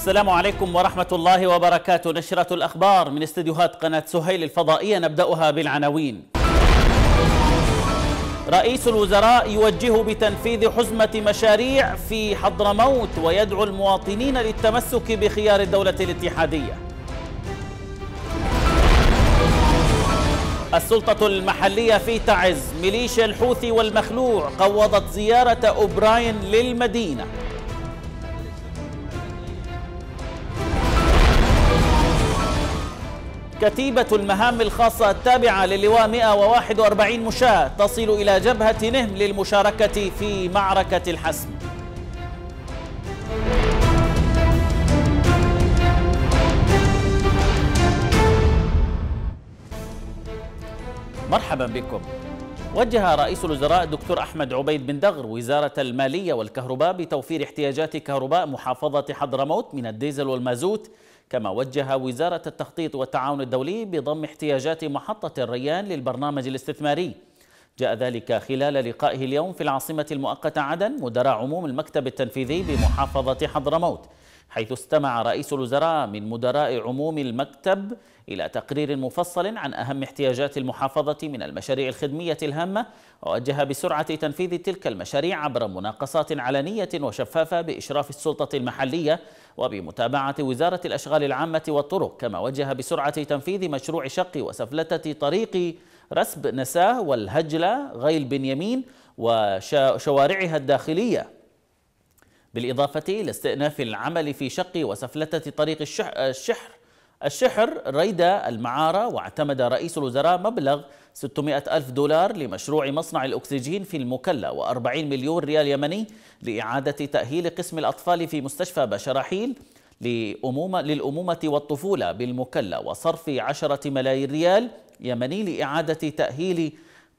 السلام عليكم ورحمة الله وبركاته نشرة الأخبار من استديوهات قناة سهيل الفضائية نبدأها بالعناوين رئيس الوزراء يوجه بتنفيذ حزمة مشاريع في حضرموت ويدعو المواطنين للتمسك بخيار الدولة الاتحادية السلطة المحلية في تعز ميليشيا الحوثي والمخلوع قوضت زيارة أوبراين للمدينة كتيبة المهام الخاصة التابعة للواء 141 مشاة تصل إلى جبهة نهم للمشاركة في معركة الحسم مرحبا بكم وجه رئيس الوزراء الدكتور أحمد عبيد بن دغر وزارة المالية والكهرباء بتوفير احتياجات كهرباء محافظة حضرموت من الديزل والمازوت كما وجه وزارة التخطيط والتعاون الدولي بضم احتياجات محطة الريان للبرنامج الاستثماري جاء ذلك خلال لقائه اليوم في العاصمة المؤقتة عدن مدراء عموم المكتب التنفيذي بمحافظة حضرموت حيث استمع رئيس الوزراء من مدراء عموم المكتب إلى تقرير مفصل عن أهم احتياجات المحافظة من المشاريع الخدمية الهامة ووجه بسرعة تنفيذ تلك المشاريع عبر مناقصات علنية وشفافة بإشراف السلطة المحلية وبمتابعة وزارة الأشغال العامة والطرق كما وجه بسرعة تنفيذ مشروع شق وسفلتة طريق رسب نساه والهجلة غيل بنيامين وشوارعها الداخلية بالإضافة إلى استئناف العمل في شق وسفلتة طريق الشحر الشحر ريد المعارة واعتمد رئيس الوزراء مبلغ 600 ألف دولار لمشروع مصنع الأكسجين في المكلا و40 مليون ريال يمني لإعادة تأهيل قسم الأطفال في مستشفى بشراحيل لأمومة للأمومة والطفولة بالمكلا وصرف 10 ملايين ريال يمني لإعادة تأهيل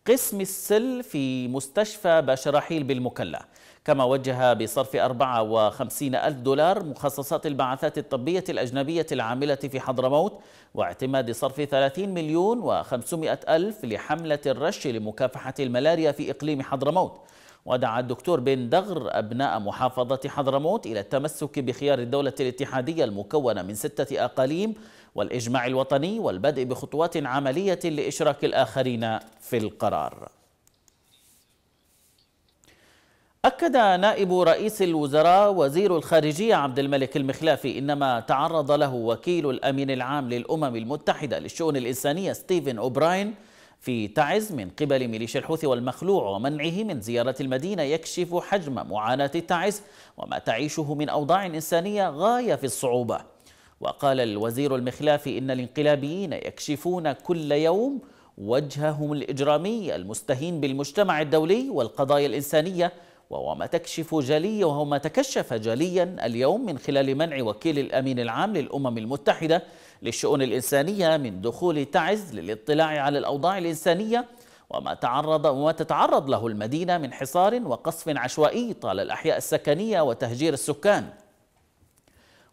قسم السل في مستشفى باشا رحيل بالمكلا كما وجه بصرف 54 ألف دولار مخصصات البعثات الطبية الأجنبية العاملة في حضرموت واعتماد صرف 30 مليون و500 ألف لحملة الرش لمكافحة الملاريا في إقليم حضرموت ودعا الدكتور بن دغر أبناء محافظة حضرموت إلى التمسك بخيار الدولة الاتحادية المكونة من ستة أقاليم والإجماع الوطني والبدء بخطوات عملية لإشراك الآخرين في القرار أكد نائب رئيس الوزراء وزير الخارجية عبد الملك المخلافي إنما تعرض له وكيل الأمين العام للأمم المتحدة للشؤون الإنسانية ستيفن أوبراين في تعز من قبل ميليشيا الحوثي والمخلوع ومنعه من زيارة المدينة يكشف حجم معاناة تعز وما تعيشه من أوضاع إنسانية غاية في الصعوبة وقال الوزير المخلافي إن الانقلابيين يكشفون كل يوم وجههم الإجرامي المستهين بالمجتمع الدولي والقضايا الإنسانية وهو ما تكشف جليا وهو ما تكشف جليا اليوم من خلال منع وكيل الأمين العام للأمم المتحدة للشؤون الإنسانية من دخول تعز للاطلاع على الأوضاع الإنسانية وما تعرض وما تتعرض له المدينة من حصار وقصف عشوائي طال الأحياء السكنية وتهجير السكان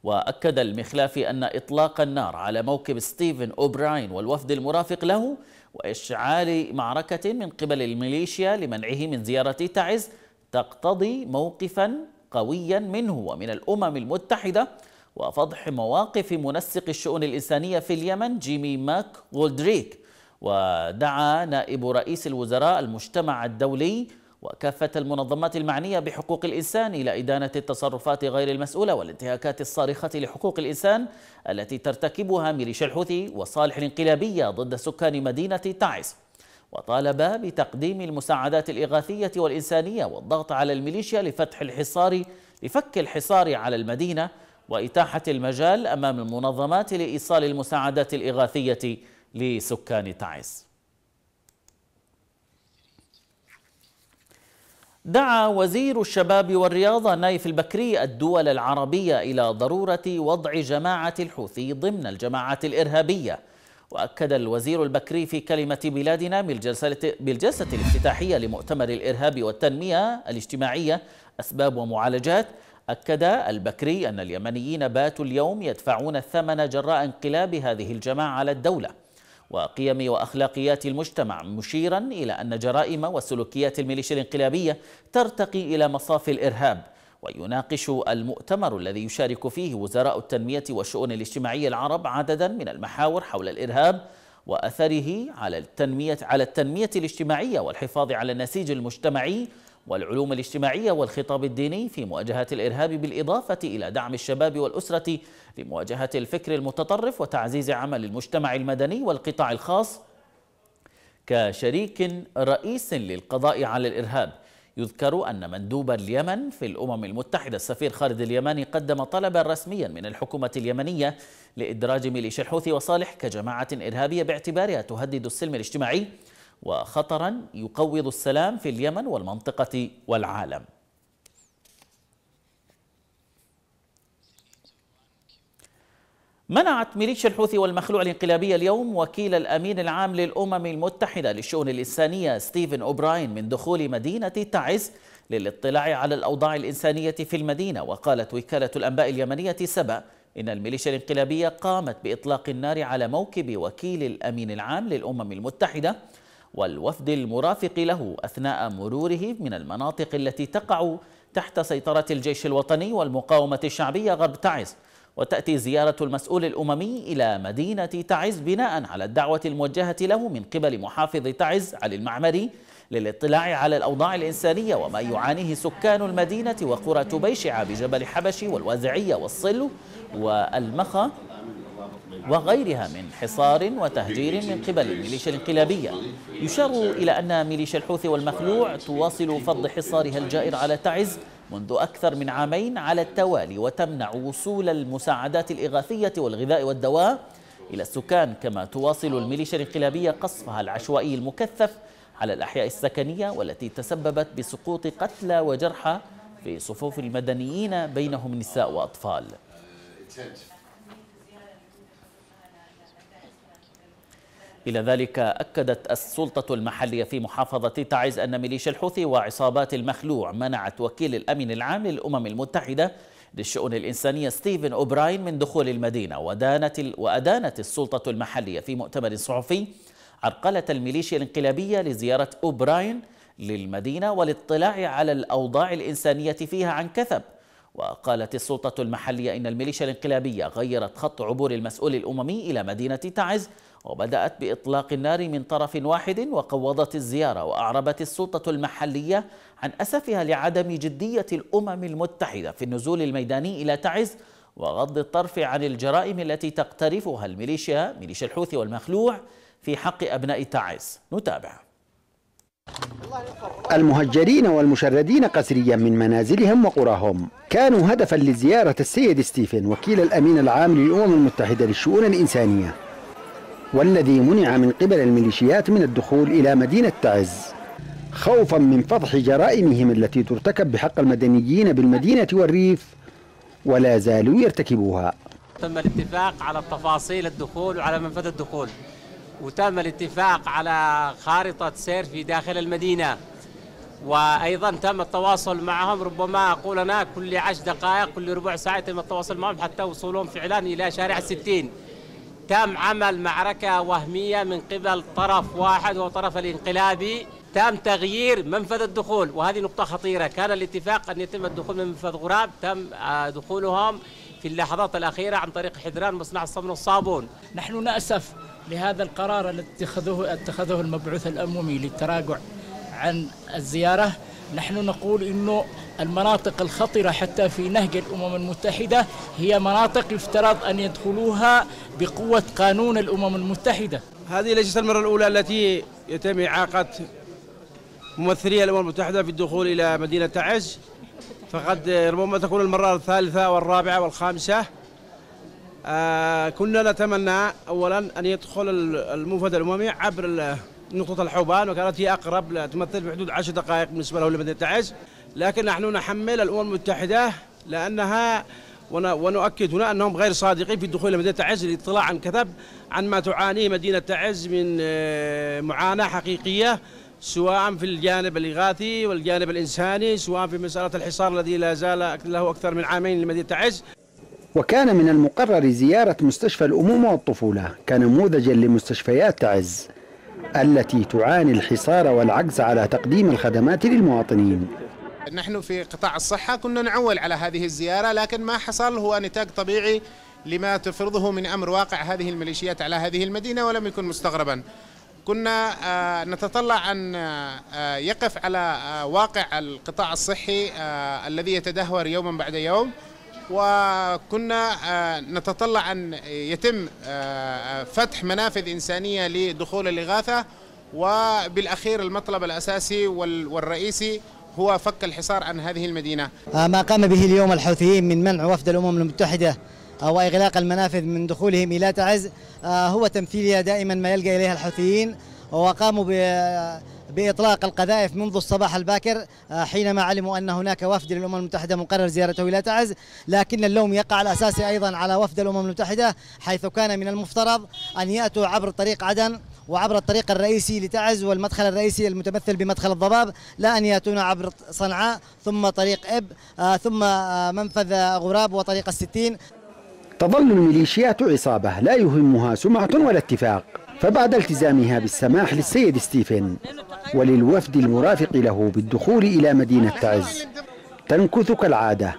وأكد المخلافي أن إطلاق النار على موكب ستيفن أوبراين والوفد المرافق له وإشعال معركة من قبل الميليشيا لمنعه من زيارة تعز تقتضي موقفا قويا منه ومن الأمم المتحدة وفضح مواقف منسق الشؤون الإنسانية في اليمن جيمي ماك غولدريك ودعا نائب رئيس الوزراء المجتمع الدولي وكافة المنظمات المعنية بحقوق الإنسان إلى إدانة التصرفات غير المسؤولة والانتهاكات الصارخة لحقوق الإنسان التي ترتكبها ميليشيا الحوثي وصالح الانقلابية ضد سكان مدينة تعز وطالب بتقديم المساعدات الإغاثية والإنسانية والضغط على الميليشيا لفتح الحصار لفك الحصار على المدينة وإتاحة المجال أمام المنظمات لإيصال المساعدات الإغاثية لسكان تعز دعا وزير الشباب والرياضة نايف البكري الدول العربية إلى ضرورة وضع جماعة الحوثي ضمن الجماعات الإرهابية وأكد الوزير البكري في كلمة بلادنا بالجلسة, بالجلسة الافتتاحية لمؤتمر الإرهاب والتنمية الاجتماعية أسباب ومعالجات أكد البكري أن اليمنيين باتوا اليوم يدفعون الثمن جراء انقلاب هذه الجماعة على الدولة وقيم وأخلاقيات المجتمع مشيرا إلى أن جرائم وسلوكيات الميليشيا الانقلابية ترتقي إلى مصاف الإرهاب ويناقش المؤتمر الذي يشارك فيه وزراء التنمية والشؤون الاجتماعية العرب عددا من المحاور حول الإرهاب وأثره على التنمية على التنمية الاجتماعية والحفاظ على النسيج المجتمعي والعلوم الاجتماعية والخطاب الديني في مواجهة الإرهاب بالإضافة إلى دعم الشباب والأسرة لمواجهة الفكر المتطرف وتعزيز عمل المجتمع المدني والقطاع الخاص كشريك رئيس للقضاء على الإرهاب يذكر أن مندوب اليمن في الأمم المتحدة السفير خالد اليماني قدم طلبا رسميا من الحكومة اليمنية لإدراج ميليشيا الحوثي وصالح كجماعة إرهابية باعتبارها تهدد السلم الاجتماعي وخطرا يقوض السلام في اليمن والمنطقة والعالم منعت ميليشيا الحوثي والمخلوع الانقلابي اليوم وكيل الأمين العام للأمم المتحدة للشؤون الإنسانية ستيفن أوبراين من دخول مدينة تعز للاطلاع على الأوضاع الإنسانية في المدينة وقالت وكالة الأنباء اليمنية سبأ إن الميليشيا الانقلابية قامت بإطلاق النار على موكب وكيل الأمين العام للأمم المتحدة والوفد المرافق له أثناء مروره من المناطق التي تقع تحت سيطرة الجيش الوطني والمقاومة الشعبية غرب تعز وتأتي زيارة المسؤول الأممي إلى مدينة تعز بناء على الدعوة الموجهة له من قبل محافظ تعز علي المعمري للاطلاع على الأوضاع الإنسانية وما يعانيه سكان المدينة وقرى تبيشع بجبل حبشي والوازعية والصل والمخا وغيرها من حصار وتهجير من قبل الميليشيا الانقلابية يشار إلى أن ميليشيا الحوثي والمخلوع تواصل فض حصارها الجائر على تعز منذ أكثر من عامين على التوالي وتمنع وصول المساعدات الإغاثية والغذاء والدواء إلى السكان كما تواصل الميليشيا الانقلابية قصفها العشوائي المكثف على الأحياء السكنية والتي تسببت بسقوط قتلى وجرحى في صفوف المدنيين بينهم نساء وأطفال إلى ذلك أكدت السلطة المحلية في محافظة تعز أن ميليشيا الحوثي وعصابات المخلوع منعت وكيل الأمن العام للأمم المتحدة للشؤون الإنسانية ستيفن أوبراين من دخول المدينة ودانت وأدانت السلطة المحلية في مؤتمر صحفي عرقلة الميليشيا الانقلابية لزيارة أوبراين للمدينة والاطلاع على الأوضاع الإنسانية فيها عن كثب وقالت السلطة المحلية إن الميليشيا الانقلابية غيرت خط عبور المسؤول الأممي إلى مدينة تعز وبدأت بإطلاق النار من طرف واحد وقوضت الزيارة وأعربت السلطة المحلية عن أسفها لعدم جدية الأمم المتحدة في النزول الميداني إلى تعز وغض الطرف عن الجرائم التي تقترفها الميليشيا ميليشيا الحوثي والمخلوع في حق أبناء تعز نتابع المهجرين والمشردين قسريا من منازلهم وقراهم كانوا هدفا لزيارة السيد ستيفن وكيل الأمين العام للأمم المتحدة للشؤون الإنسانية والذي منع من قبل الميليشيات من الدخول إلى مدينة تعز خوفا من فضح جرائمهم التي ترتكب بحق المدنيين بالمدينة والريف ولا زالوا يرتكبوها تم الاتفاق على تفاصيل الدخول وعلى منفذ الدخول وتم الاتفاق على خارطة سير في داخل المدينة وأيضا تم التواصل معهم ربما أقول أنا كل عشر دقائق كل ربع ساعة تم التواصل معهم حتى وصولهم فعلا إلى شارع الستين تم عمل معركة وهمية من قبل طرف واحد وهو طرف الانقلابي تم تغيير منفذ الدخول وهذه نقطة خطيرة كان الاتفاق أن يتم الدخول من منفذ غراب تم آه، دخولهم في اللحظات الأخيرة عن طريق حذران مصنع الصمن والصابون نحن نأسف لهذا القرار الذي اتخذه اتخذه المبعوث الأممي للتراجع عن الزيارة نحن نقول أنه المناطق الخطرة حتى في نهج الأمم المتحدة هي مناطق يفترض أن يدخلوها بقوة قانون الأمم المتحدة هذه ليست المرة الأولى التي يتم إعاقة ممثلي الأمم المتحدة في الدخول إلى مدينة تعز فقد ربما تكون المرة الثالثة والرابعة والخامسة آه كنا نتمنى أولا أن يدخل المنفذ الأممي عبر نقطة الحوبان وكانت هي أقرب تمثل بحدود 10 دقائق بالنسبة له لمدينة تعز لكن نحن نحمل الأمم المتحدة لأنها ونؤكد هنا أنهم غير صادقين في الدخول إلى مدينة تعز للاطلاع عن كذب عن ما تعانيه مدينة تعز من آه، معاناة حقيقية سواء في الجانب الإغاثي والجانب الإنساني سواء في مسألة الحصار الذي لا زال له أكثر من عامين لمدينة تعز وكان من المقرر زيارة مستشفى الأمومة والطفولة كنموذجا لمستشفيات تعز التي تعاني الحصار والعجز على تقديم الخدمات للمواطنين نحن في قطاع الصحة كنا نعول على هذه الزيارة لكن ما حصل هو نتاج طبيعي لما تفرضه من أمر واقع هذه الميليشيات على هذه المدينة ولم يكن مستغربا كنا آه، نتطلع أن آه، يقف على آه، واقع القطاع الصحي الذي يتدهور يوما بعد يوم وكنا نتطلع أن يتم فتح منافذ إنسانية لدخول الإغاثة وبالأخير المطلب الأساسي والرئيسي هو فك الحصار عن هذه المدينة آه، ما قام به اليوم الحوثيين من منع وفد الأمم المتحدة آه، وإغلاق المنافذ من دخولهم إلى تعز آه، هو تمثيلية دائما ما يلقى إليها الحوثيين وقاموا بإطلاق القذائف منذ الصباح الباكر حينما علموا أن هناك وفد للأمم المتحدة مقرر زيارته إلى تعز لكن اللوم يقع الأساسي أيضا على وفد الأمم المتحدة حيث كان من المفترض أن يأتوا عبر طريق عدن وعبر الطريق الرئيسي لتعز والمدخل الرئيسي المتمثل بمدخل الضباب لا أن يأتون عبر صنعاء ثم طريق إب آه، ثم آه، منفذ غراب وطريق الستين تظل الميليشيات عصابة لا يهمها سمعة ولا اتفاق فبعد التزامها بالسماح للسيد ستيفن وللوفد المرافق له بالدخول إلى مدينة تعز تنكث كالعادة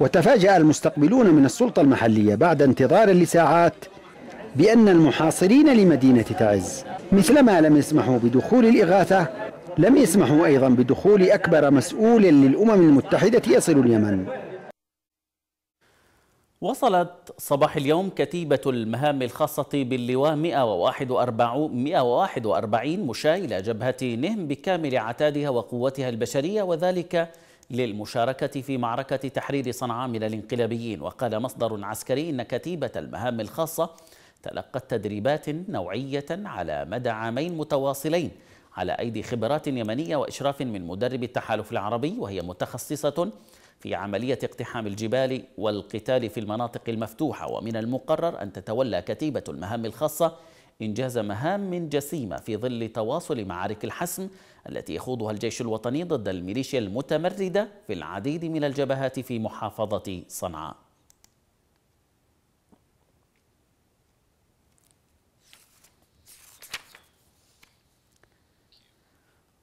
وتفاجأ المستقبلون من السلطة المحلية بعد انتظار لساعات بأن المحاصرين لمدينة تعز مثلما لم يسمحوا بدخول الإغاثة لم يسمحوا أيضا بدخول أكبر مسؤول للأمم المتحدة يصل اليمن وصلت صباح اليوم كتيبة المهام الخاصة باللواء 141 مشاة إلى جبهة نهم بكامل عتادها وقوتها البشرية وذلك للمشاركة في معركة تحرير صنعاء من الانقلابيين وقال مصدر عسكري إن كتيبة المهام الخاصة تلقت تدريبات نوعية على مدى عامين متواصلين على أيدي خبرات يمنية وإشراف من مدرب التحالف العربي وهي متخصصة في عملية اقتحام الجبال والقتال في المناطق المفتوحة ومن المقرر أن تتولى كتيبة المهام الخاصة إنجاز مهام جسيمة في ظل تواصل معارك الحسم التي يخوضها الجيش الوطني ضد الميليشيا المتمردة في العديد من الجبهات في محافظة صنعاء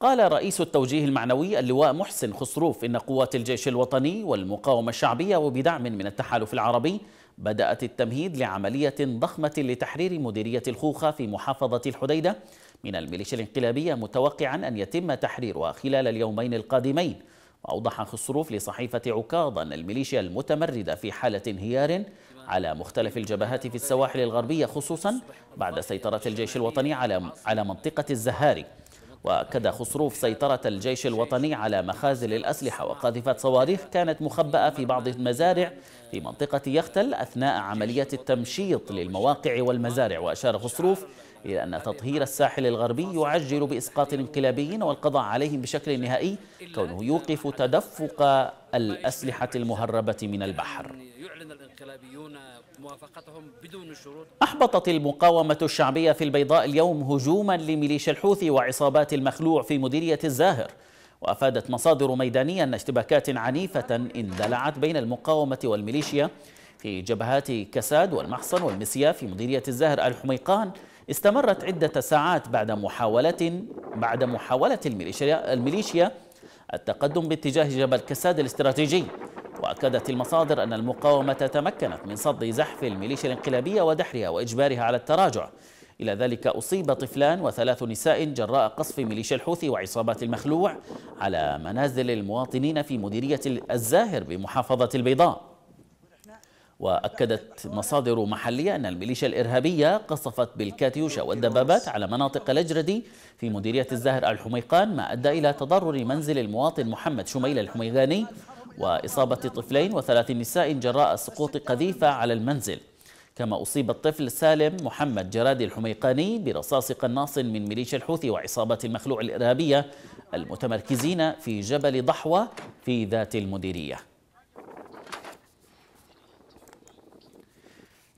قال رئيس التوجيه المعنوي اللواء محسن خسروف إن قوات الجيش الوطني والمقاومة الشعبية وبدعم من التحالف العربي بدأت التمهيد لعملية ضخمة لتحرير مديرية الخوخة في محافظة الحديدة من الميليشيا الانقلابية متوقعا أن يتم تحريرها خلال اليومين القادمين وأوضح خسروف لصحيفة عكاظ أن الميليشيا المتمردة في حالة انهيار على مختلف الجبهات في السواحل الغربية خصوصا بعد سيطرة الجيش الوطني على على منطقة الزهاري وأكد خسروف سيطرة الجيش الوطني على مخازن الأسلحة وقاذفة صواريخ كانت مخبأة في بعض المزارع في منطقة يختل أثناء عملية التمشيط للمواقع والمزارع وأشار خسروف إلى أن تطهير الساحل الغربي يعجل بإسقاط الانقلابيين والقضاء عليهم بشكل نهائي كونه يوقف تدفق الأسلحة المهربة من البحر موافقتهم بدون شروط أحبطت المقاومة الشعبية في البيضاء اليوم هجوما لميليشيا الحوثي وعصابات المخلوع في مديرية الزاهر وأفادت مصادر ميدانية أن اشتباكات عنيفة اندلعت بين المقاومة والميليشيا في جبهات كساد والمحصن والمسيا في مديرية الزاهر الحميقان استمرت عدة ساعات بعد محاولة بعد محاولة الميليشيا الميليشيا التقدم باتجاه جبل كساد الاستراتيجي وأكدت المصادر أن المقاومة تمكنت من صد زحف الميليشيا الانقلابية ودحرها وإجبارها على التراجع إلى ذلك أصيب طفلان وثلاث نساء جراء قصف ميليشيا الحوثي وعصابات المخلوع على منازل المواطنين في مديرية الزاهر بمحافظة البيضاء وأكدت مصادر محلية أن الميليشيا الإرهابية قصفت بالكاتيوشا والدبابات على مناطق الأجردي في مديرية الزاهر الحميقان ما أدى إلى تضرر منزل المواطن محمد شميل الحميغاني وإصابة طفلين وثلاث نساء جراء سقوط قذيفة على المنزل كما أصيب الطفل سالم محمد جرادي الحميقاني برصاص قناص من ميليشيا الحوثي وعصابة المخلوع الإرهابية المتمركزين في جبل ضحوة في ذات المديرية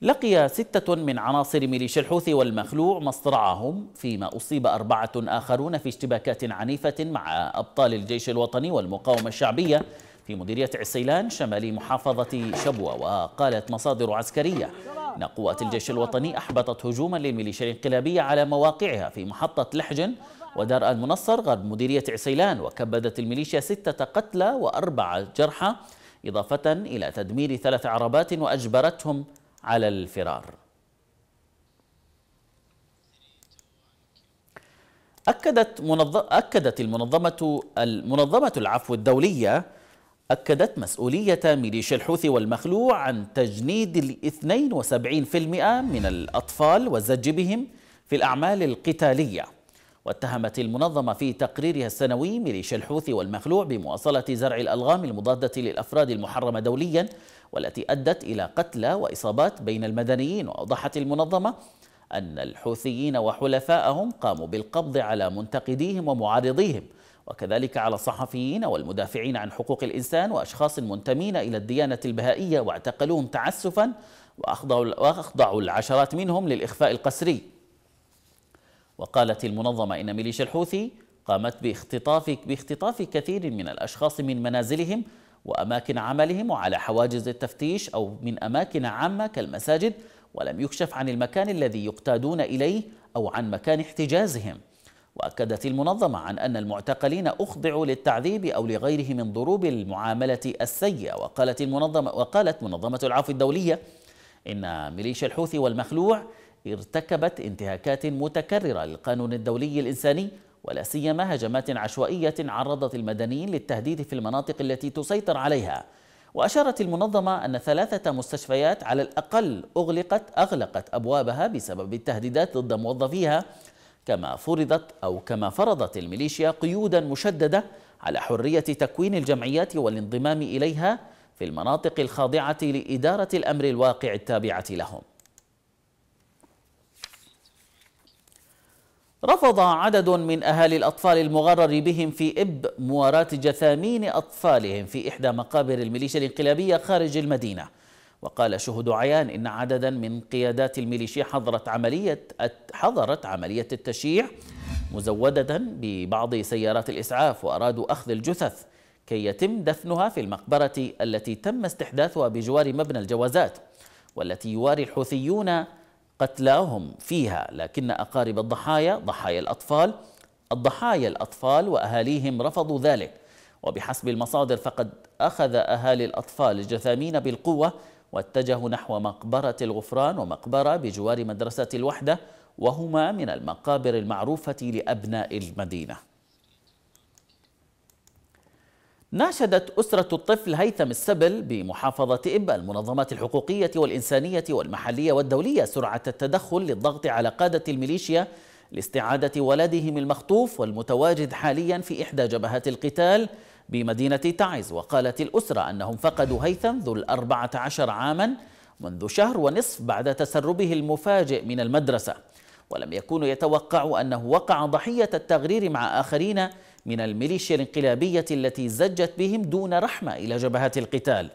لقي ستة من عناصر ميليشيا الحوثي والمخلوع مصرعهم فيما أصيب أربعة آخرون في اشتباكات عنيفة مع أبطال الجيش الوطني والمقاومة الشعبية في مديرية عسيلان شمال محافظة شبوة وقالت مصادر عسكرية أن قوات الجيش الوطني أحبطت هجوما للميليشيا الانقلابية على مواقعها في محطة لحجن ودار المنصر غرب مديرية عسيلان وكبدت الميليشيا ستة قتلى وأربعة جرحى إضافة إلى تدمير ثلاث عربات وأجبرتهم على الفرار أكدت, منظ... أكدت المنظمة المنظمة العفو الدولية أكدت مسؤولية ميليشيا الحوثي والمخلوع عن تجنيد ال 72% من الأطفال والزج بهم في الأعمال القتالية واتهمت المنظمة في تقريرها السنوي ميليشيا الحوثي والمخلوع بمواصلة زرع الألغام المضادة للأفراد المحرمة دوليا والتي أدت إلى قتلى وإصابات بين المدنيين وأوضحت المنظمة أن الحوثيين وحلفائهم قاموا بالقبض على منتقديهم ومعارضيهم وكذلك على الصحفيين والمدافعين عن حقوق الإنسان وأشخاص منتمين إلى الديانة البهائية واعتقلوهم تعسفا وأخضعوا العشرات منهم للإخفاء القسري وقالت المنظمة إن ميليشيا الحوثي قامت باختطاف, باختطاف كثير من الأشخاص من منازلهم وأماكن عملهم وعلى حواجز التفتيش أو من أماكن عامة كالمساجد ولم يكشف عن المكان الذي يقتادون إليه أو عن مكان احتجازهم وأكدت المنظمة عن أن المعتقلين أخضعوا للتعذيب أو لغيره من ضروب المعاملة السيئة وقالت المنظمة وقالت منظمة العفو الدولية إن ميليشيا الحوثي والمخلوع ارتكبت انتهاكات متكررة للقانون الدولي الإنساني ولا سيما هجمات عشوائية عرضت المدنيين للتهديد في المناطق التي تسيطر عليها وأشارت المنظمة أن ثلاثة مستشفيات على الأقل أغلقت أغلقت أبوابها بسبب التهديدات ضد موظفيها كما فرضت أو كما فرضت الميليشيا قيودا مشددة على حرية تكوين الجمعيات والانضمام إليها في المناطق الخاضعة لإدارة الأمر الواقع التابعة لهم رفض عدد من أهالي الأطفال المغرر بهم في إب مواراة جثامين أطفالهم في إحدى مقابر الميليشيا الانقلابية خارج المدينة وقال شهود عيان إن عددا من قيادات الميليشيا حضرت عملية حضرت عملية التشييع مزودة ببعض سيارات الإسعاف وأرادوا أخذ الجثث كي يتم دفنها في المقبرة التي تم استحداثها بجوار مبنى الجوازات والتي يواري الحوثيون قتلاهم فيها لكن أقارب الضحايا ضحايا الأطفال الضحايا الأطفال وأهاليهم رفضوا ذلك وبحسب المصادر فقد أخذ أهالي الأطفال الجثامين بالقوة واتجهوا نحو مقبرة الغفران ومقبرة بجوار مدرسة الوحدة وهما من المقابر المعروفة لأبناء المدينة ناشدت أسرة الطفل هيثم السبل بمحافظة إب المنظمات الحقوقية والإنسانية والمحلية والدولية سرعة التدخل للضغط على قادة الميليشيا لاستعادة ولدهم المخطوف والمتواجد حاليا في إحدى جبهات القتال بمدينة تعز وقالت الأسرة أنهم فقدوا هيثم ذو الأربعة عشر عاما منذ شهر ونصف بعد تسربه المفاجئ من المدرسة ولم يكونوا يتوقعوا أنه وقع ضحية التغرير مع آخرين من الميليشيا الانقلابية التي زجت بهم دون رحمة إلى جبهات القتال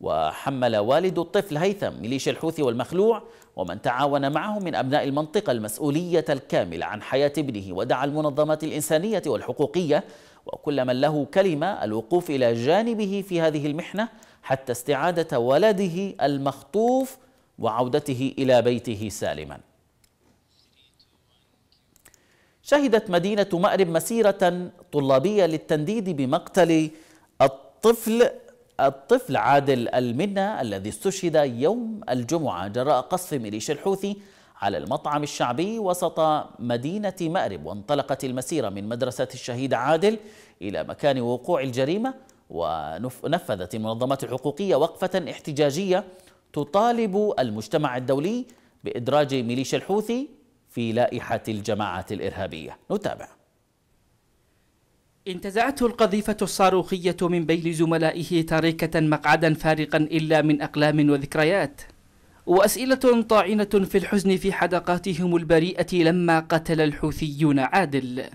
وحمل والد الطفل هيثم ميليشيا الحوثي والمخلوع ومن تعاون معه من أبناء المنطقة المسؤولية الكاملة عن حياة ابنه ودعا المنظمات الإنسانية والحقوقية وكل من له كلمة الوقوف إلى جانبه في هذه المحنة حتى استعادة ولده المخطوف وعودته إلى بيته سالما شهدت مدينة مأرب مسيرة طلابية للتنديد بمقتل الطفل الطفل عادل المنة الذي استشهد يوم الجمعة جراء قصف ميليشيا الحوثي على المطعم الشعبي وسط مدينة مأرب وانطلقت المسيرة من مدرسة الشهيد عادل إلى مكان وقوع الجريمة ونفذت المنظمات الحقوقية وقفة احتجاجية تطالب المجتمع الدولي بإدراج ميليشيا الحوثي في لائحة الجماعات الإرهابية نتابع انتزعته القذيفة الصاروخية من بين زملائه تاركة مقعدا فارقا إلا من أقلام وذكريات وأسئلة طاعنة في الحزن في حدقاتهم البريئة لما قتل الحوثيون عادل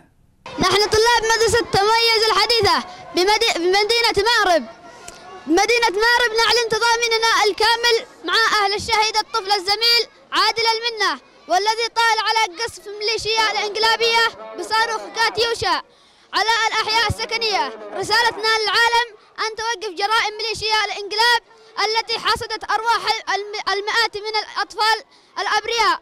نحن طلاب مدرسة تميز الحديثة بمدينة مأرب مدينة مأرب نعلن تضامننا الكامل مع أهل الشهيد الطفل الزميل عادل المنة والذي طال على قصف ميليشيا الإنقلابية بصاروخ كاتيوشا على الأحياء السكنية رسالتنا للعالم أن توقف جرائم ميليشيا الإنقلاب التي حصدت أرواح المئات من الأطفال الأبرياء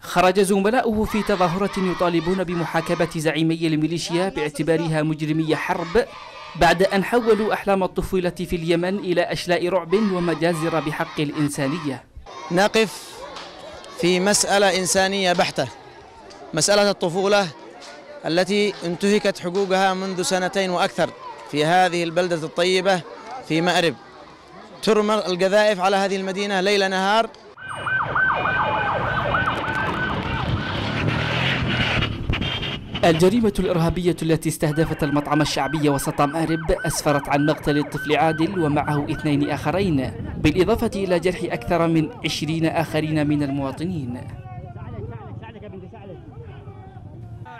خرج زملاؤه في تظاهرة يطالبون بمحاكمة زعيمي الميليشيا باعتبارها مجرمي حرب بعد أن حولوا أحلام الطفولة في اليمن إلى أشلاء رعب ومجازر بحق الإنسانية نقف في مسألة إنسانية بحتة مسألة الطفولة التي انتهكت حقوقها منذ سنتين وأكثر في هذه البلدة الطيبة في مأرب ترمى القذائف على هذه المدينة ليل نهار الجريمة الإرهابية التي استهدفت المطعم الشعبي وسط مأرب أسفرت عن مقتل الطفل عادل ومعه اثنين آخرين بالإضافة إلى جرح أكثر من عشرين آخرين من المواطنين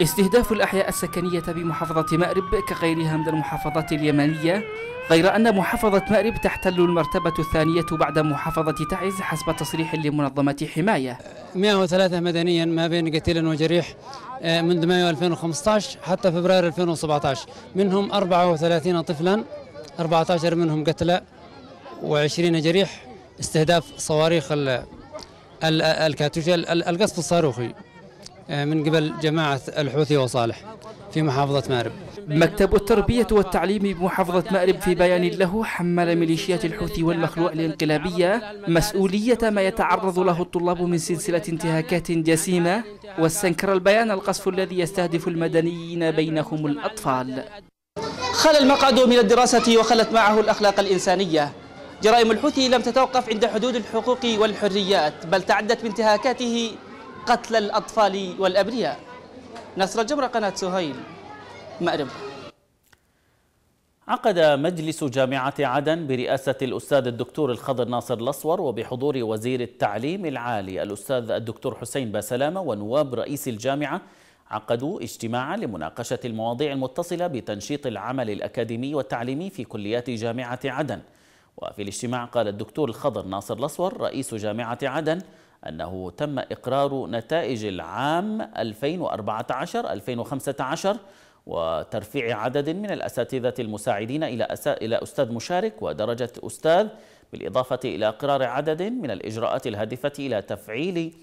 استهداف الأحياء السكنية بمحافظة مأرب كغيرها من المحافظات اليمنية غير أن محافظة مأرب تحتل المرتبة الثانية بعد محافظة تعز حسب تصريح لمنظمة حماية 103 مدنيا ما بين قتيل وجريح آه، منذ مايو 2015 حتى فبراير 2017 منهم 34 طفلا 14 منهم قتلى و20 جريح استهداف صواريخ الكاتوشة القصف الصاروخي آه، من قبل جماعة الحوثي وصالح في محافظة مأرب مكتب التربية والتعليم بمحافظة مأرب في بيان له حمل ميليشيات الحوثي والمخلوع الانقلابية مسؤولية ما يتعرض له الطلاب من سلسلة انتهاكات جسيمة واستنكر البيان القصف الذي يستهدف المدنيين بينهم الأطفال خل المقعد من الدراسة وخلت معه الأخلاق الإنسانية جرائم الحوثي لم تتوقف عند حدود الحقوق والحريات بل تعدت بانتهاكاته قتل الأطفال والأبرياء نصر الجمرة قناة سهيل مأرب عقد مجلس جامعة عدن برئاسة الأستاذ الدكتور الخضر ناصر الأصور وبحضور وزير التعليم العالي الأستاذ الدكتور حسين باسلامة ونواب رئيس الجامعة عقدوا اجتماعا لمناقشة المواضيع المتصلة بتنشيط العمل الأكاديمي والتعليمي في كليات جامعة عدن وفي الاجتماع قال الدكتور الخضر ناصر الأصور رئيس جامعة عدن أنه تم إقرار نتائج العام 2014-2015 وترفيع عدد من الأساتذة المساعدين إلى إلى أستاذ مشارك ودرجة أستاذ بالإضافة إلى إقرار عدد من الإجراءات الهادفة إلى تفعيل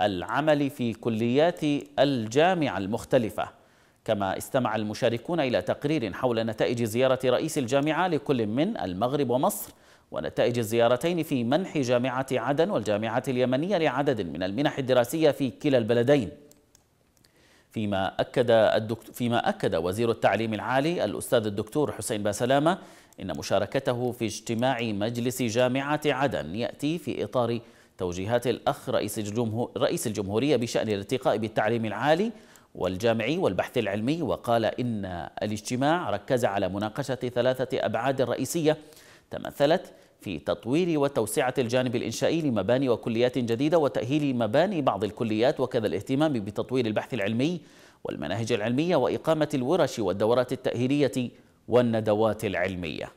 العمل في كليات الجامعة المختلفة كما استمع المشاركون إلى تقرير حول نتائج زيارة رئيس الجامعة لكل من المغرب ومصر ونتائج الزيارتين في منح جامعة عدن والجامعة اليمنية لعدد من المنح الدراسية في كلا البلدين فيما أكد, الدكتور فيما أكد وزير التعليم العالي الأستاذ الدكتور حسين باسلامة إن مشاركته في اجتماع مجلس جامعة عدن يأتي في إطار توجيهات الأخ رئيس, الجمهور... رئيس الجمهورية بشأن الارتقاء بالتعليم العالي والجامعي والبحث العلمي وقال إن الاجتماع ركز على مناقشة ثلاثة أبعاد رئيسية تمثلت في تطوير وتوسعة الجانب الإنشائي لمباني وكليات جديدة وتأهيل مباني بعض الكليات وكذا الاهتمام بتطوير البحث العلمي والمناهج العلمية وإقامة الورش والدورات التأهيلية والندوات العلمية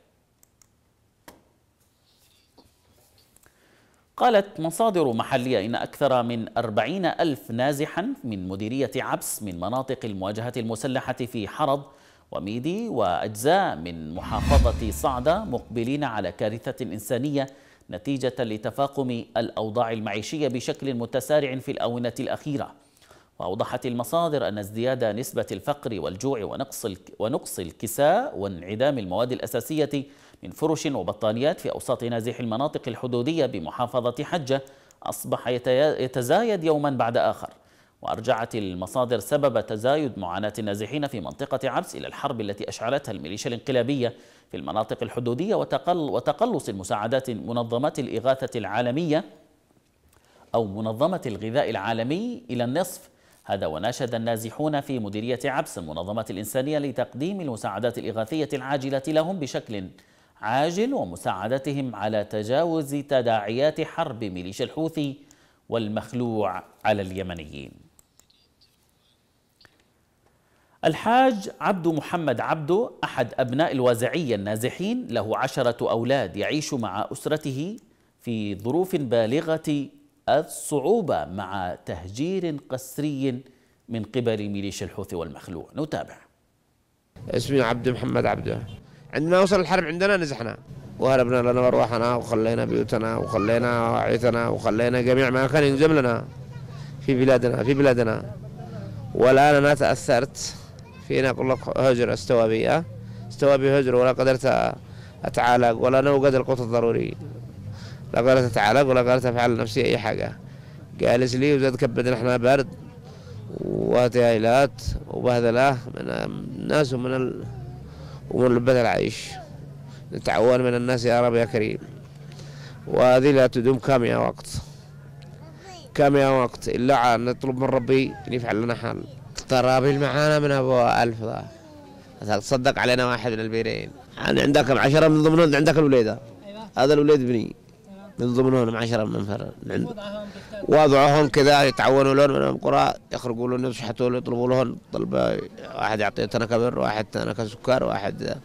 قالت مصادر محلية إن أكثر من أربعين ألف نازحا من مديرية عبس من مناطق المواجهة المسلحة في حرض وميدي وأجزاء من محافظة صعدة مقبلين على كارثة إنسانية نتيجة لتفاقم الأوضاع المعيشية بشكل متسارع في الآونة الأخيرة وأوضحت المصادر أن ازدياد نسبة الفقر والجوع ونقص, ونقص الكساء وانعدام المواد الأساسية من فرش وبطانيات في أوساط نازح المناطق الحدودية بمحافظة حجة أصبح يتزايد يوما بعد آخر وأرجعت المصادر سبب تزايد معاناة النازحين في منطقة عبس إلى الحرب التي أشعلتها الميليشيا الانقلابية في المناطق الحدودية وتقل وتقلص المساعدات منظمات الإغاثة العالمية أو منظمة الغذاء العالمي إلى النصف هذا وناشد النازحون في مديرية عبس المنظمة الإنسانية لتقديم المساعدات الإغاثية العاجلة لهم بشكل عاجل ومساعدتهم على تجاوز تداعيات حرب ميليشيا الحوثي والمخلوع على اليمنيين الحاج عبد محمد عبده أحد أبناء الوازعية النازحين له عشرة أولاد يعيش مع أسرته في ظروف بالغة الصعوبة مع تهجير قسري من قبل ميليشيا الحوثي والمخلوع نتابع اسمي عبد محمد عبده عندما وصل الحرب عندنا نزحنا وهربنا لنا أرواحنا وخلينا بيوتنا وخلينا وعيتنا وخلينا جميع ما كان ينزم لنا في بلادنا في بلادنا والآن أنا تأثرت فينا أقول لك هجر استوى بي استوى بي هجر ولا قدرت أتعالج ولا أنا قدر القوت الضروري لا قدرت أتعالج ولا قدرت أفعل نفسي أي حاجة جالس لي وزاد كبد احنا برد وتهيلات وبهذلة من الناس ومن ال... ومن لبة العيش نتعاون من الناس يا رب يا كريم وهذه لا تدوم كم يا وقت كم يا وقت إلا نطلب من ربي أن يفعل لنا حال اقترابين معانا من ابو ألف تصدق علينا واحد من البيرين يعني عندك عشرة من ضمنهم عندك الوليدة أيوة. هذا الوليد بني من ضمنهم عشرة من منفر وضعهم كذا يتعاونوا لهم من القرى يخرجوا لهم يشحتوا يطلبوا لهم طلبة واحد يعطيه تنكة بر واحد تنكة سكر واحد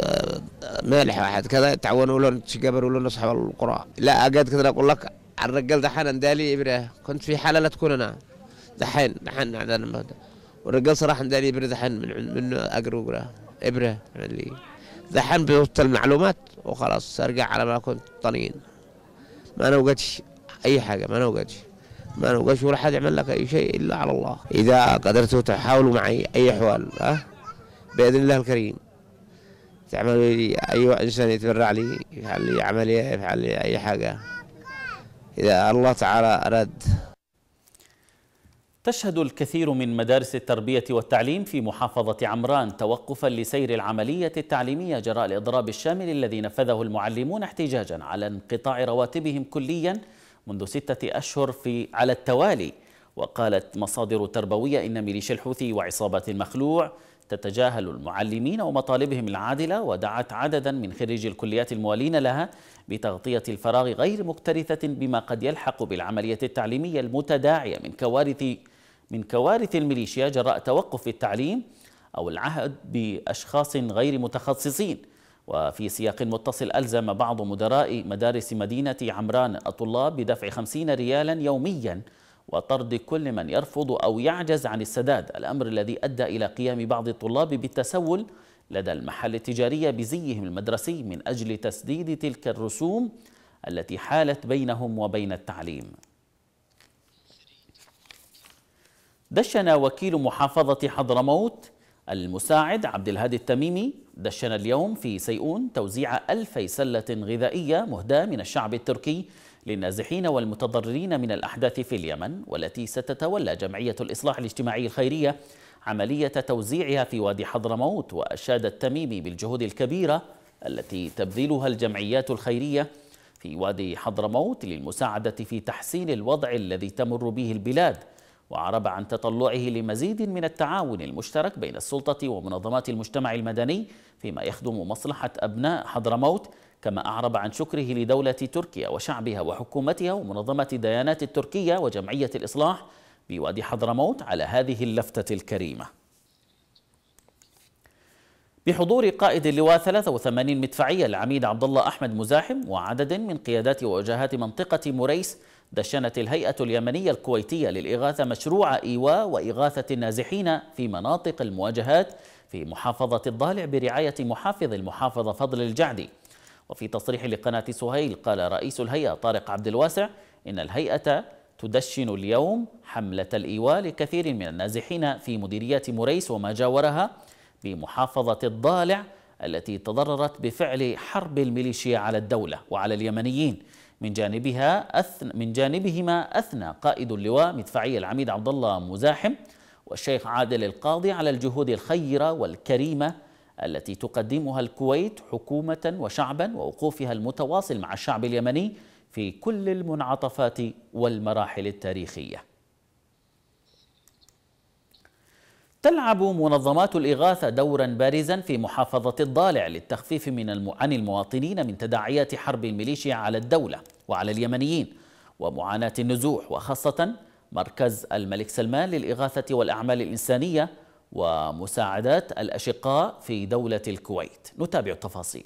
آه، مالح واحد كذا يتعاونوا لهم يتقابلوا لهم أصحاب القرى لا أقعد كذا أقول لك الرجال دحين أندالي إبرة كنت في حالة لا تكون أنا دحين دحين على المهد والرجال صراحة مداري إبرة دحين من من أقرب إبرة اللي دحين بوصلت المعلومات وخلاص أرجع على ما كنت طنين ما نوقتش أي حاجة ما نوقتش ما نوقش ولا حد يعمل لك أي شيء إلا على الله إذا قدرتوا تحاولوا معي أي حوال أه بإذن الله الكريم تعملوا لي أي أيوة إنسان يتبرع لي يفعل لي عملية يفعل لي أي حاجة إذا الله تعالى أراد تشهد الكثير من مدارس التربية والتعليم في محافظة عمران توقفا لسير العملية التعليمية جراء الإضراب الشامل الذي نفذه المعلمون احتجاجا على انقطاع رواتبهم كليا منذ ستة أشهر في على التوالي وقالت مصادر تربوية إن ميليشيا الحوثي وعصابة المخلوع تتجاهل المعلمين ومطالبهم العادلة ودعت عددا من خريجي الكليات الموالين لها بتغطية الفراغ غير مكترثة بما قد يلحق بالعملية التعليمية المتداعية من كوارث من كوارث الميليشيا جراء توقف التعليم أو العهد بأشخاص غير متخصصين وفي سياق متصل ألزم بعض مدراء مدارس مدينة عمران الطلاب بدفع خمسين ريالا يوميا وطرد كل من يرفض أو يعجز عن السداد الأمر الذي أدى إلى قيام بعض الطلاب بالتسول لدى المحل التجاري بزيهم المدرسي من أجل تسديد تلك الرسوم التي حالت بينهم وبين التعليم دشن وكيل محافظة حضرموت المساعد عبد الهادي التميمي دشن اليوم في سيئون توزيع ألفي سلة غذائية مهداة من الشعب التركي للنازحين والمتضررين من الأحداث في اليمن والتي ستتولى جمعية الإصلاح الاجتماعي الخيرية عملية توزيعها في وادي حضرموت وأشاد التميمي بالجهود الكبيرة التي تبذلها الجمعيات الخيرية في وادي حضرموت للمساعدة في تحسين الوضع الذي تمر به البلاد وأعرب عن تطلعه لمزيد من التعاون المشترك بين السلطة ومنظمات المجتمع المدني فيما يخدم مصلحة أبناء حضرموت كما أعرب عن شكره لدولة تركيا وشعبها وحكومتها ومنظمة ديانات التركية وجمعية الإصلاح بوادي حضرموت على هذه اللفتة الكريمة بحضور قائد اللواء 83 مدفعية العميد عبد الله أحمد مزاحم وعدد من قيادات ووجهات منطقة موريس دشنت الهيئة اليمنية الكويتية للإغاثة مشروع إيواء وإغاثة النازحين في مناطق المواجهات في محافظة الضالع برعاية محافظ المحافظة فضل الجعدي وفي تصريح لقناة سهيل قال رئيس الهيئة طارق عبد الواسع إن الهيئة تدشن اليوم حملة الإيواء لكثير من النازحين في مديريات مريس وما جاورها بمحافظة الضالع التي تضررت بفعل حرب الميليشيا على الدولة وعلى اليمنيين من جانبها أثنى من جانبهما أثنى قائد اللواء مدفعي العميد عبد الله مزاحم والشيخ عادل القاضي على الجهود الخيرة والكريمة التي تقدمها الكويت حكومة وشعبا ووقوفها المتواصل مع الشعب اليمني في كل المنعطفات والمراحل التاريخيه تلعب منظمات الإغاثة دورا بارزا في محافظة الضالع للتخفيف من عن المواطنين من تداعيات حرب الميليشيا على الدولة وعلى اليمنيين ومعاناة النزوح وخاصة مركز الملك سلمان للإغاثة والأعمال الإنسانية ومساعدات الأشقاء في دولة الكويت نتابع التفاصيل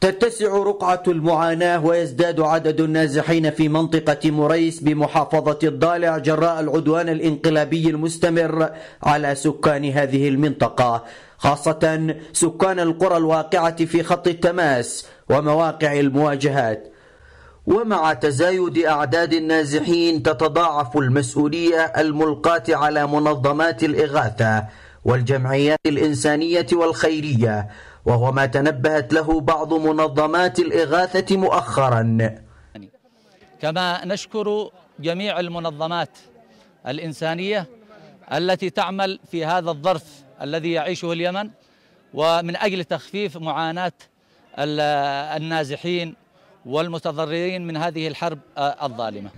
تتسع رقعة المعاناة ويزداد عدد النازحين في منطقة مريس بمحافظة الضالع جراء العدوان الانقلابي المستمر على سكان هذه المنطقة خاصة سكان القرى الواقعة في خط التماس ومواقع المواجهات ومع تزايد أعداد النازحين تتضاعف المسؤولية الملقاة على منظمات الإغاثة والجمعيات الإنسانية والخيرية وهو ما تنبهت له بعض منظمات الإغاثة مؤخرا كما نشكر جميع المنظمات الإنسانية التي تعمل في هذا الظرف الذي يعيشه اليمن ومن أجل تخفيف معاناة النازحين والمتضررين من هذه الحرب الظالمة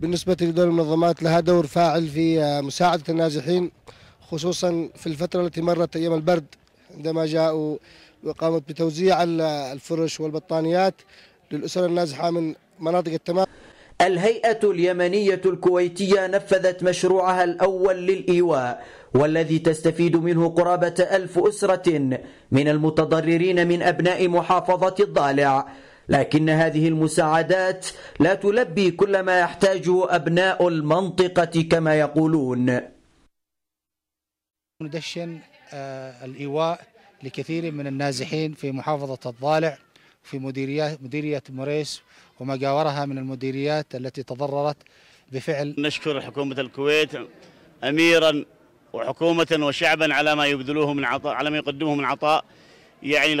بالنسبة لدور المنظمات لها دور فاعل في مساعدة النازحين خصوصا في الفترة التي مرت أيام البرد عندما جاءوا وقامت بتوزيع الفرش والبطانيات للأسر النازحة من مناطق التمام الهيئة اليمنية الكويتية نفذت مشروعها الأول للإيواء والذي تستفيد منه قرابة ألف أسرة من المتضررين من أبناء محافظة الضالع لكن هذه المساعدات لا تلبي كل ما يحتاجه أبناء المنطقة كما يقولون ندشن آه، الإيواء لكثير من النازحين في محافظة الضالع في مديريات مديرية مريس وما جاورها من المديريات التي تضررت بفعل نشكر حكومة الكويت أميرا وحكومة وشعبا على ما يبذلوه من عطاء على ما يقدمه من عطاء يعني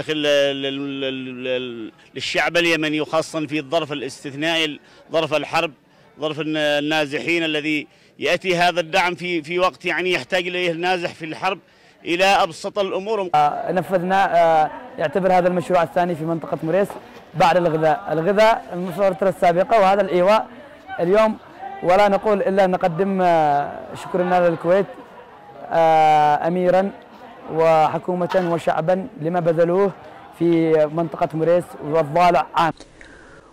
للشعب اليمني وخاصة في الظرف الاستثنائي ظرف الحرب ظرف النازحين الذي يأتي هذا الدعم في في وقت يعني يحتاج إليه النازح في الحرب إلى أبسط الأمور آه، نفذنا آه، يعتبر هذا المشروع الثاني في منطقة مريس بعد الغذاء الغذاء المفترة السابقة وهذا الإيواء اليوم ولا نقول إلا نقدم آه، شكرنا للكويت أميرا وحكومة وشعبا لما بذلوه في منطقة مريس والضالع عام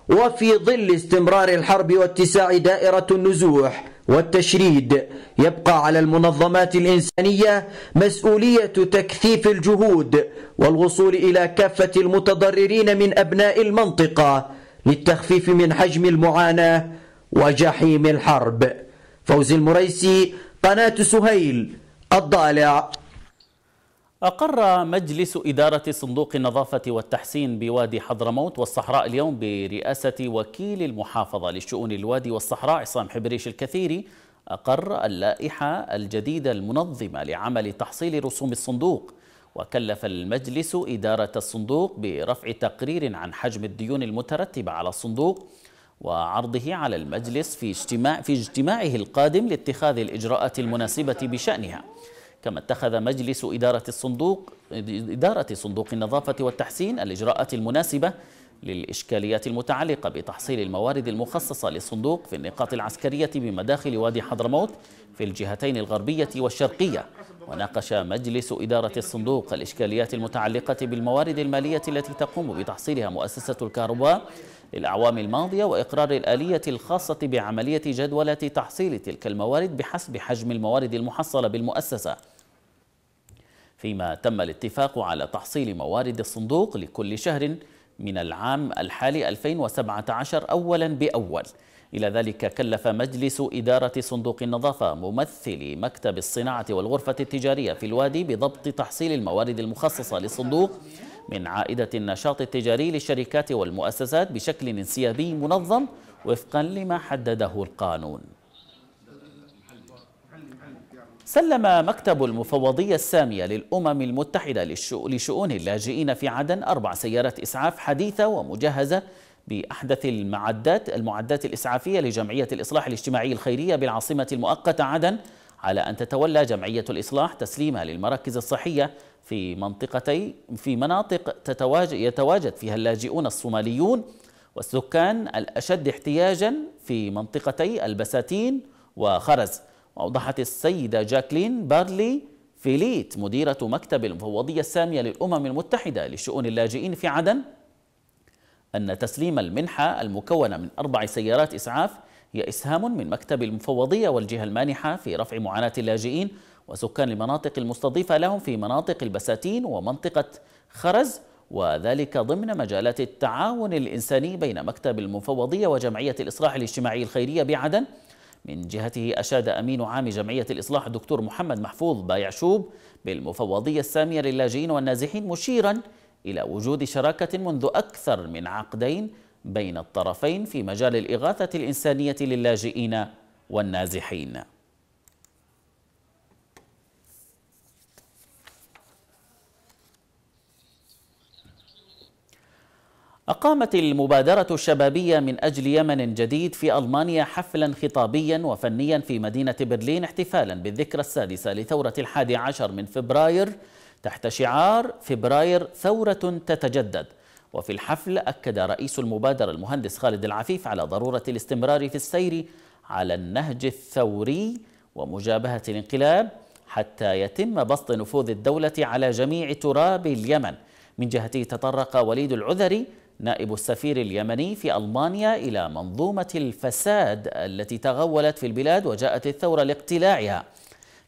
وفي ظل استمرار الحرب واتساع دائرة النزوح والتشريد يبقى على المنظمات الإنسانية مسؤولية تكثيف الجهود والوصول إلى كافة المتضررين من أبناء المنطقة للتخفيف من حجم المعاناة وجحيم الحرب فوزي المريسي قناة سهيل الضالع أقر مجلس إدارة صندوق النظافة والتحسين بوادي حضرموت والصحراء اليوم برئاسة وكيل المحافظة لشؤون الوادي والصحراء عصام حبريش الكثيري أقر اللائحة الجديدة المنظمة لعمل تحصيل رسوم الصندوق وكلف المجلس إدارة الصندوق برفع تقرير عن حجم الديون المترتبة على الصندوق وعرضه على المجلس في اجتماع في اجتماعه القادم لاتخاذ الإجراءات المناسبة بشأنها كما اتخذ مجلس إدارة الصندوق إدارة صندوق النظافة والتحسين الإجراءات المناسبة للإشكاليات المتعلقة بتحصيل الموارد المخصصة للصندوق في النقاط العسكرية بمداخل وادي حضرموت في الجهتين الغربية والشرقية وناقش مجلس إدارة الصندوق الإشكاليات المتعلقة بالموارد المالية التي تقوم بتحصيلها مؤسسة الكهرباء للأعوام الماضية وإقرار الآلية الخاصة بعملية جدولة تحصيل تلك الموارد بحسب حجم الموارد المحصلة بالمؤسسة فيما تم الاتفاق على تحصيل موارد الصندوق لكل شهر من العام الحالي 2017 أولا بأول إلى ذلك كلف مجلس إدارة صندوق النظافة ممثلي مكتب الصناعة والغرفة التجارية في الوادي بضبط تحصيل الموارد المخصصة للصندوق من عائدة النشاط التجاري للشركات والمؤسسات بشكل انسيابي منظم وفقا لما حدده القانون سلم مكتب المفوضية السامية للأمم المتحدة لشؤون اللاجئين في عدن أربع سيارات إسعاف حديثة ومجهزة بأحدث المعدات المعدات الإسعافية لجمعية الإصلاح الاجتماعي الخيرية بالعاصمة المؤقتة عدن على أن تتولى جمعية الإصلاح تسليمها للمراكز الصحية في منطقتي في مناطق تتواجد يتواجد فيها اللاجئون الصوماليون والسكان الأشد احتياجا في منطقتي البساتين وخرز وأوضحت السيدة جاكلين بارلي فيليت مديرة مكتب المفوضية السامية للأمم المتحدة لشؤون اللاجئين في عدن أن تسليم المنحة المكونة من أربع سيارات إسعاف هي إسهام من مكتب المفوضية والجهة المانحة في رفع معاناة اللاجئين وسكان المناطق المستضيفة لهم في مناطق البساتين ومنطقة خرز وذلك ضمن مجالات التعاون الإنساني بين مكتب المفوضية وجمعية الإصلاح الاجتماعي الخيرية بعدن من جهته أشاد أمين عام جمعية الإصلاح الدكتور محمد محفوظ بايعشوب بالمفوضية السامية للاجئين والنازحين مشيرا إلى وجود شراكة منذ أكثر من عقدين بين الطرفين في مجال الإغاثة الإنسانية للاجئين والنازحين أقامت المبادرة الشبابية من أجل يمن جديد في ألمانيا حفلا خطابيا وفنيا في مدينة برلين احتفالا بالذكرى السادسة لثورة الحادي عشر من فبراير تحت شعار فبراير ثورة تتجدد وفي الحفل أكد رئيس المبادرة المهندس خالد العفيف على ضرورة الاستمرار في السير على النهج الثوري ومجابهة الانقلاب حتى يتم بسط نفوذ الدولة على جميع تراب اليمن من جهته تطرق وليد العذري نائب السفير اليمني في ألمانيا إلى منظومة الفساد التي تغولت في البلاد وجاءت الثورة لاقتلاعها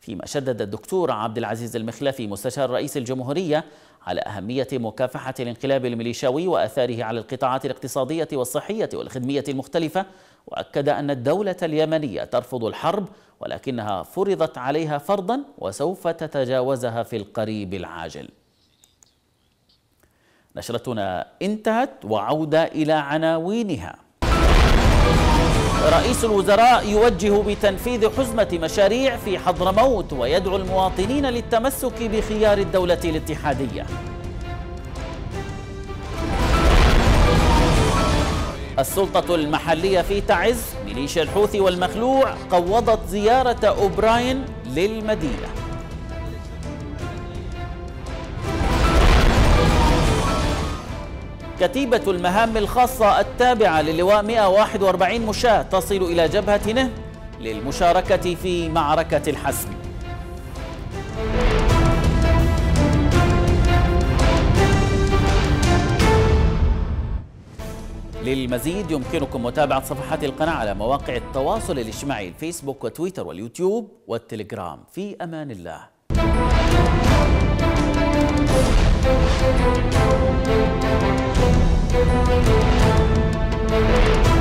فيما شدد الدكتور عبد العزيز المخلفي مستشار رئيس الجمهورية على أهمية مكافحة الانقلاب الميليشياوي وأثاره على القطاعات الاقتصادية والصحية والخدمية المختلفة وأكد أن الدولة اليمنية ترفض الحرب ولكنها فرضت عليها فرضا وسوف تتجاوزها في القريب العاجل نشرتنا انتهت وعودة إلى عناوينها رئيس الوزراء يوجه بتنفيذ حزمة مشاريع في حضرموت ويدعو المواطنين للتمسك بخيار الدولة الاتحادية السلطة المحلية في تعز ميليشيا الحوثي والمخلوع قوضت زيارة أوبراين للمدينة كتيبة المهام الخاصة التابعة للواء 141 مشاة تصل إلى جبهة نهم للمشاركة في معركة الحسم للمزيد يمكنكم متابعة صفحات القناة على مواقع التواصل الاجتماعي الفيسبوك وتويتر واليوتيوب والتليجرام في أمان الله Música